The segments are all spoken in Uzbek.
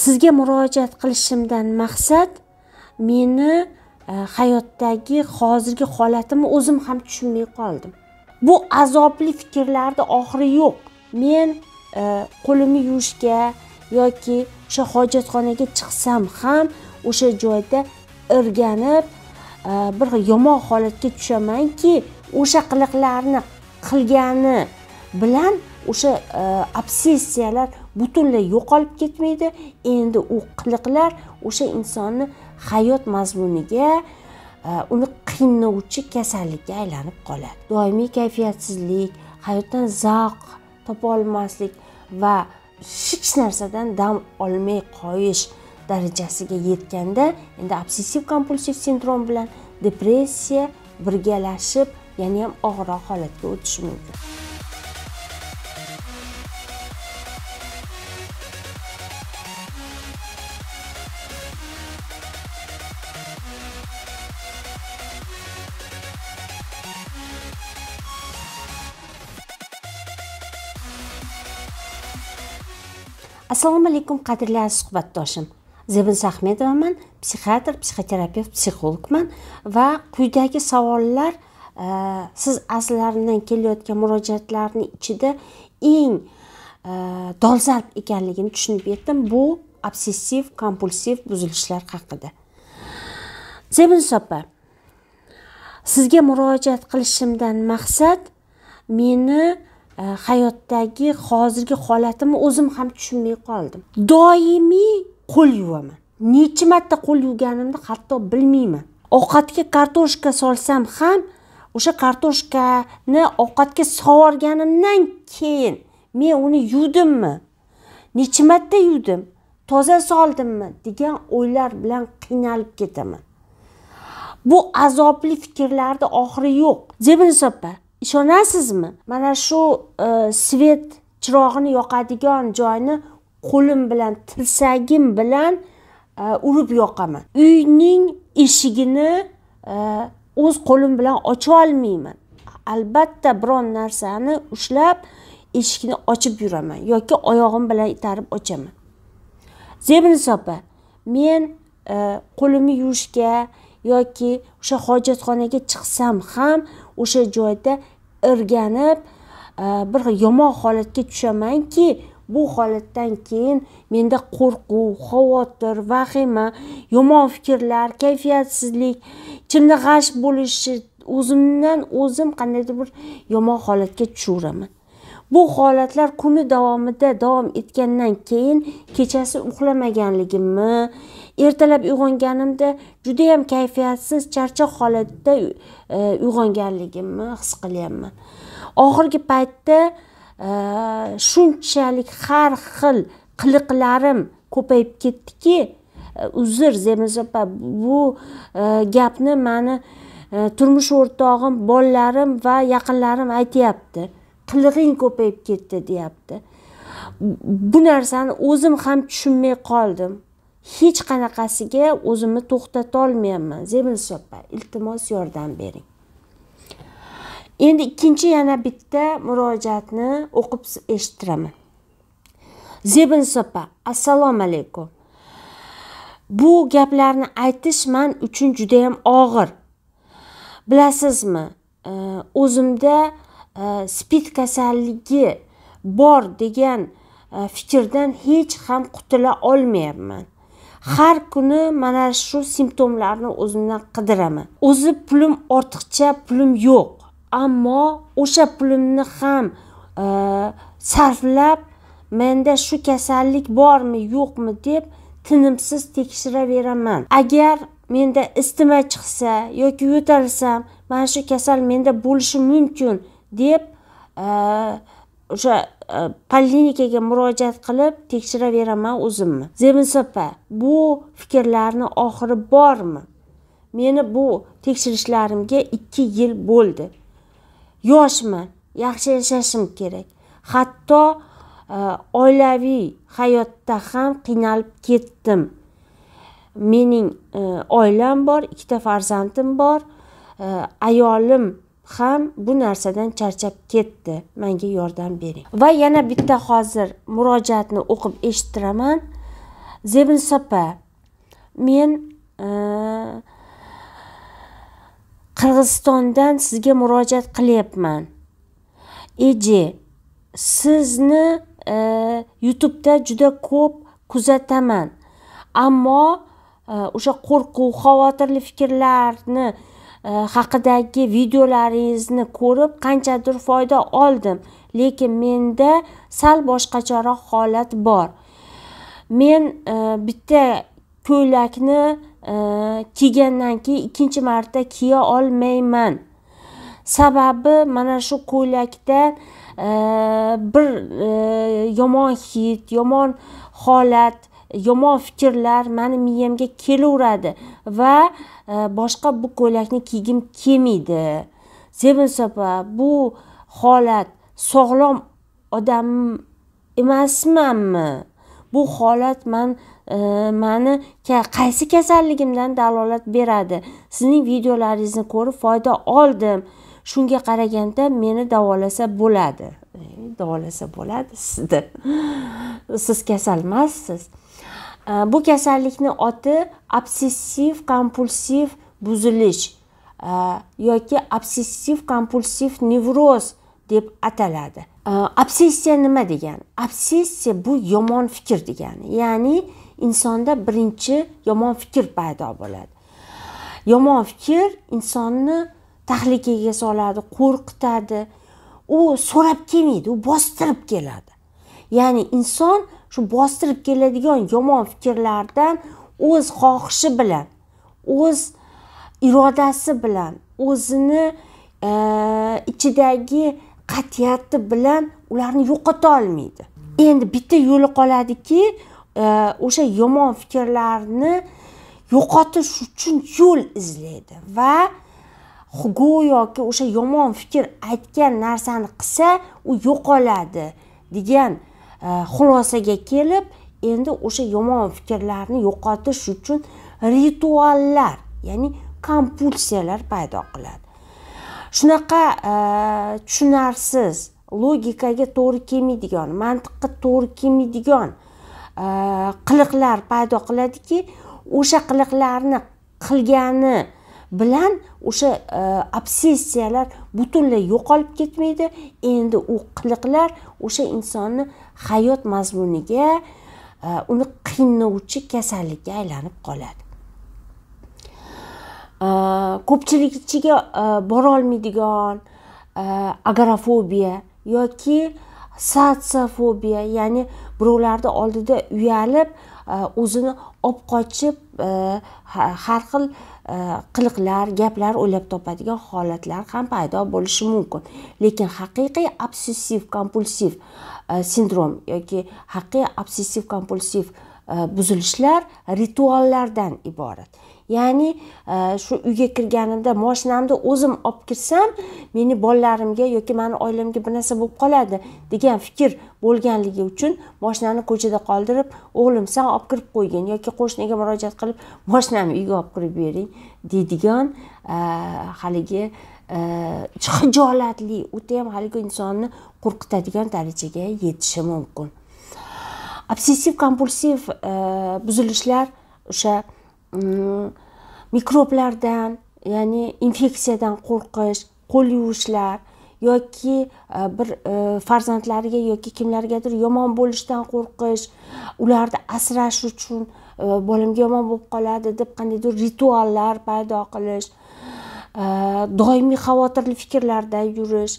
sizga murojaat qilishimdan maqsad meni e, hayotdagi hozirgi holatimni o'zim ham tushunmay qoldim bu azobli fikrlarni oxiri yo'q men e, qo'limni yuvishga yoki o'sha hojatxonaga chiqsam ham o'sha joyda o'rganib e, bir yomon holatga tushamanki o'sha qiliqlarni qilgani bilan o'sha obsessiyalar butunlay yo'qolib ketmaydi endi u qiliqlar o'sha insonni hayot mazmuniga e, uni qiynovchi kasallikka aylanib qoladi doimiy kayfiyatsizlik hayotdan zavq topolmaslik va hech narsadan dam olmay qoyish darajasiga yetganda endi obsessiv kompulsiv sindrom bilan depressiya birgalashib yana ham og'irroq holatga o'tishi mumkin assalomu alaykum qadrli suhbatdoshim zebin sahmedovaman psixiatr psixoterapevt psixologman va quyidagi savollar e, siz azizlarimdan kelayotgan murojaatlarni ichida eng e, dolzarb ekanligini tushunib yetdim bu obsessiv kompulsiv buzilishlar haqida zebin sopa sizga murojaat qilishimdan maqsad meni Э, hayotdagi hozirgi holatimni o'zim ham tushunmay qoldim doimiy qo'l yuvaman necha marta qo'l yuvganimni hatto bilmayman ovqatga kartoshka solsam ham o'sha kartoshkani ovqatga sovorganimdan keyin men uni yuvdimmi necha marta yuvdim toza soldimmi degan o'ylar bilan qiynalib ketaman bu azobli fikrlarni oxiri yo'q zebi opa ishonasizmi mana shu e, svet chirog'ini yoqadigan joyni qo'lim bilan tirsagim bilan e, urib yoqaman uyning eshigini e, o'z qo'lim bilan ocha olmayman albatta biron narsani ushlab eshikni ochib yuraman yoki oyog'im bilan itarib ochaman zebnis opa men qo'limni yuvishga yoki o'sha hojatxonaga chiqsam ham o'sha joyda o'rganib e, bir yomon holatga tushamanki bu holatdan keyin menda qo'rquv xavotir vahima yomon fikrlar kayfiyatsizlik ichimda g'ash bo'lishi o'zimdan o'zim qandaydir bir yomon holatga tushaveraman bu holatlar kuni davomida davom etgandan keyin kechasi uxlamaganligimmi ertalab uyg'onganimda juda ham kayfiyatsiz charchoq holatda e, uyg'onganligimmi his qilyapman oxirgi paytda e, shunchalik har xil qiliqlarim ko'payib ketdiki e, uzr zemiz bu gapni mani turmush o'rtog'im bolalarim va yaqinlarim aytyapti qilig'ing ko'payib ketdi deyapti bu narsani o'zim ham tushunmay qoldim hech qanaqasiga o'zimni to'xtatolmayapman zebilis opa iltimos yordam bering endi ikkinchi yana bitta murojaatni o'qib eshittiraman zebilis opa assalomu alaykum bu gaplarni aytish man uchun judayam og'ir bilasizmi e, o'zimda E, spid kasalligi bor degan e, fikrdan hech ham qutula olmayapman har kuni mana shu simptomlarni o'zimdan qidiraman o'zi pulim ortiqcha pulim yo'q ammo o'sha pulimni ham e, sarflab menda shu kasallik bormi yo'qmi deb tinimsiz tekshiraveraman agar menda isitma chiqsa yoki yo'talsam mana shu kasal menda bo'lishi mumkin deb e, o'sha e, poliklinikaga murojaat qilib tekshiraveraman o'zimni zemis opa bu fikrlarni oxiri bormi meni bu tekshirishlarimga ikki yil bo'ldi yoshman yaxshi yashashim kerak hatto e, oilaviy hayotda ham qiynalib ketdim mening oilam bor ikkita farzandim bor ayolim ham bu narsadan charchab ketdi menga yordam bering va yana bitta hozir murojaatni o'qib eshittiraman zebin sopa men e, qirg'izistondan sizga murojaat qilyapman eji sizni e, youtubeda juda ko'p kuzataman ammo e, o'sha qo'rquv xavotirli fikrlarni Э, haqidagi videolaringizni ko'rib qanchadir foyda oldim lekin menda sal boshqacharoq holat bor men e, bitta ko'ylakni e, kiygandan keyin ikkinchi marta kiya olmayman sababi mana shu ko'ylakda e, bir yomon hid yomon holat yomon fikrlar mani miyamga kelaveradi va e, boshqa bu ko'ylakni kiygim kelmaydi sevinch opa bu holat sog'lom odam emasmanmi bu holat man e, mani qaysi kasalligimdan dalolat beradi sizning videolaringizni ko'rib foyda oldim shunga qaraganda meni davolasa bo'ladi e, davolasa bo'ladi sizni siz kasal emassiz bu э, kasallikni oti obsessiv kompulsiv buzilish э, yoki obsessiv kompulsiv nevroz deb ataladi э, obsessiya nima degani obsessiya bu yomon fikr degani ya'ni insonda birinchi yomon fikr paydo bo'ladi yomon fikr insonni tahlikaga soladi qo'rqitadi u so'rab kelmaydi u bostirib keladi ya'ni inson shu bostirib keladigan yomon fikrlardan o'z xohishi bilan o'z irodasi bilan o'zini e, ichidagi qat'iyati bilan ularni yo'qota olmaydi endi bitta yo'li qoladiki e, o'sha yomon fikrlarni yo'qotish uchun yo'l izlaydi va go'yoki o'sha yomon fikr aytgan narsani qilsa u yo'qoladi degan Э, xulosaga kelib endi o'sha yomon fikrlarni yo'qotish uchun rituallar ya'ni kompulsiyalar paydo qiladi shunaqa e, tushunarsiz logikaga to'g'ri kelmaydigan mantiqqa to'g'ri kelmaydigan e, qiliqlar paydo qiladiki o'sha qiliqlarni qilgani bilan o'sha e, obsessiyalar butunlay yo'qolib ketmaydi endi u qiliqlar o'sha insonni hayot mazmuniga e, uni qiynovchi kasallikka aylanib qoladi e, ichiga e, borolmaydigan agorafobiya yoki satsofobiya ya'ni birovlarni oldida uyalib o'zini olib qochib har xil Э, qiliqlar gaplar o'ylab topadigan holatlar ham paydo bo'lishi mumkin lekin haqiqiy obsessiv kompulsiv e, sindrom yoki haqiqiy obsessiv kompulsiv E, buzilishlar rituallardan iborat ya'ni e, shu uyga kirganimda moshinamni o'zim olib kirsam meni bolalarimga yoki mani oilamga bir narsa bo'lib qoladi degan fikr bo'lganligi uchun moshinani ko'chada qoldirib o'g'lim san olib kirib qo'ygin yoki qo'shniga murojaat qilib moshinamni uyga olib kirib bering deydigan e, haligi hijolatli ham haligi insonni qo'rqitadigan darajaga yetishi mumkin obsessiv kompulsiv e, buzilishlar o'sha mm, mikroblardan ya'ni infeksiyadan qo'rqish qo'l yuvishlar yoki e, bir e, farzandlariga yoki kimlargadir yomon bo'lishdan qo'rqish ularni asrash uchun bolamga yomon bo'lib qoladi deb qandaydir rituallar paydo qilish doimiy xavotirli fikrlarda yurish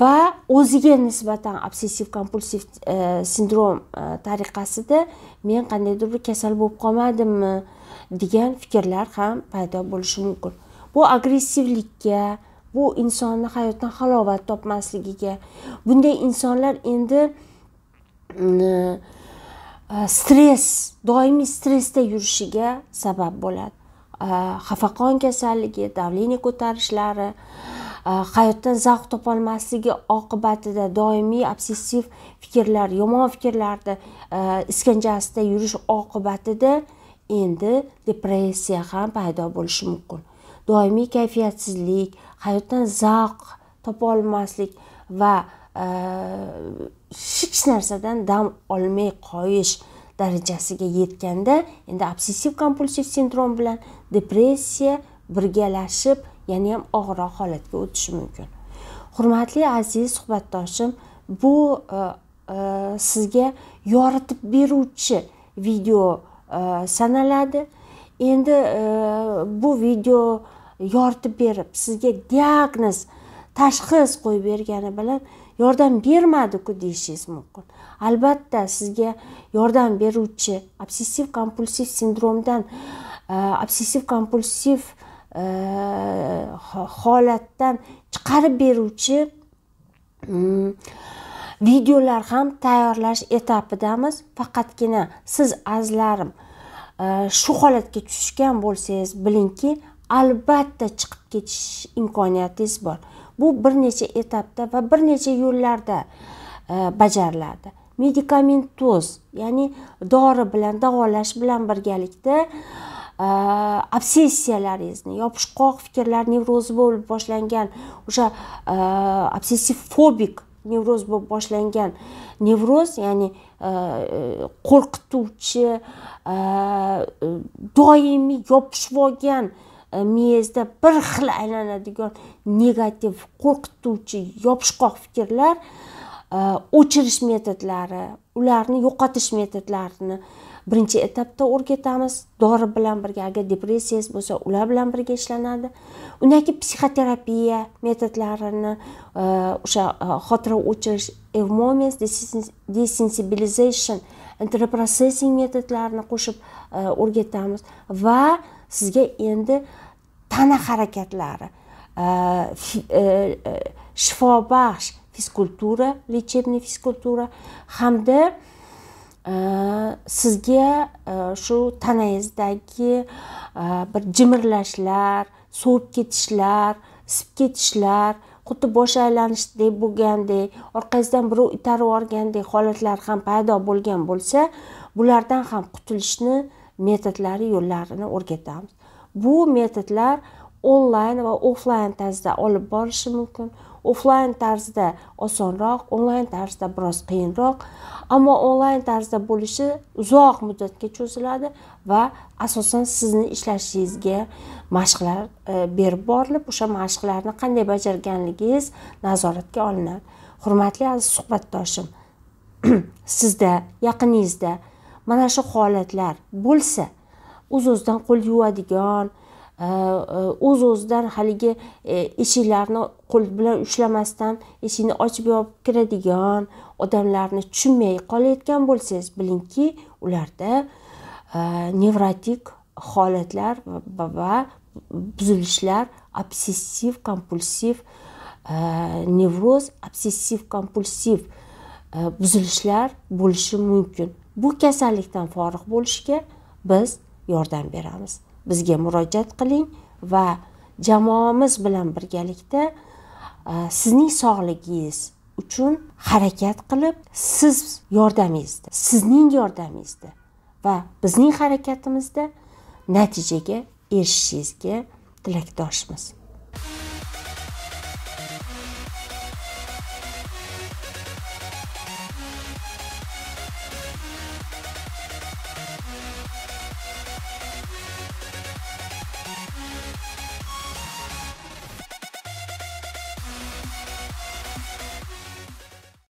va o'ziga nisbatan obsessiv kompulsiv e, sindrom e, tariqasida men qandaydir bir kasal bo'lib qolmadimmi degan fikrlar ham paydo bo'lishi mumkin bu agressivlikka bu insonni hayotdan halovat topmasligiga bunday insonlar endi mm, e, stress doimiy stressda yurishiga sabab bo'ladi xafaqon kasalligi davleniya ko'tarishlari Э, hayotdan zavq topolmasligi oqibatida doimiy obsessiv fikrlar yomon fikrlarni э, iskanjasida yurish oqibatida endi depressiya ham paydo bo'lishi mumkin doimiy kayfiyatsizlik hayotdan zavq topolmaslik va э, hech narsadan dam olmay qoyish darajasiga yetganda endi obsessiv kompulsiv sindrom bilan depressiya birgalashib ya'ni ham og'irroq holatga o'tishi mumkin hurmatli aziz suhbatdoshim bu e, e, sizga yoritib beruvchi video e, sanaladi endi bu video yoritib berib sizga diagnoz tashxis qo'yib bergani bilan yordam bermadiku deyishingiz mumkin albatta sizga yordam beruvchi obsessiv kompulsiv sindromdan obsessiv kompulsiv holatdan chiqarib beruvchi mm, videolar ham tayyorlash etapidamiz faqatgina siz azizlarim shu holatga tushgan bo'lsangiz bilingki albatta chiqib ketish imkoniyatingiz bor bu bir necha etapda va bir necha yo'llarda bajariladi medikamentoz ya'ni dori bilan davolash bilan birgalikda obsessiyalaringizni yopishqoq fikrlar nevrozi bo'lib boshlangan o'sha obsessiv fobik nevroz bo'lib boshlangan nevroz ya'ni qo'rqituvchi doimiy yopishib olgan miyangizda bir xil aylanadigan negativ qo'rqituvchi yopishqoq fikrlar o'chirish metodlari ularni yo'qotish metodlarini birinchi etapda o'rgatamiz dori bilan birga agar depressiyangiz bo'lsa ular bilan birga ishlanadi undan keyin psixoterapiya metodlarini e, o'sha e, xotira o'chirish e desensibilization reprocessing metodlarini qo'shib o'rgatamiz va sizga endi tana harakatlari shifobaxsh fizkultura лечебный физкультура hamda sizga e, shu tanangizdagi e, bir jimirlashlar sovib ketishlar isib ketishlar xuddi bosh aylanishdek bo'lgandek orqangizdan birov itarib yuborgandek holatlar ham paydo bo'lgan bo'lsa bulardan ham qutulishni metodlari yo'llarini o'rgatamiz bu metodlar onlayn va offlayn tarzda olib borishi mumkin offlayn tarzda osonroq onlayn tarzda biroz qiyinroq ammo onlayn tarzda bo'lishi uzoq muddatga cho'ziladi va asosan sizni ishlashingizga mashqlar e, berib borilib o'sha mashqlarni qanday bajarganligingiz nazoratga olinadi hurmatli aziz suhbatdoshim sizda yaqiningizda mana shu holatlar bo'lsa o'z o'zidan qo'l yuvadigan o'z э, э, o'zidan haligi e, eshiklarni qo'l bilan ushlamasdan eshikni ochib yopib kiradigan odamlarni tushunmay qolayotgan bo'lsangiz bilingki ularda e, nevrotik holatlar va buzilishlar obsessiv kompulsiv e, nevroz obsessiv kompulsiv buzilishlar bo'lishi mumkin bu kasallikdan forig' bo'lishga biz yordam beramiz bizga murojaat qiling va jamoamiz bilan birgalikda e, sizning sog'ligingiz uchun harakat qilib siz yordamingizda sizning yordamingizda va bizning harakatimizda natijaga erishishingizga tilakdoshmiz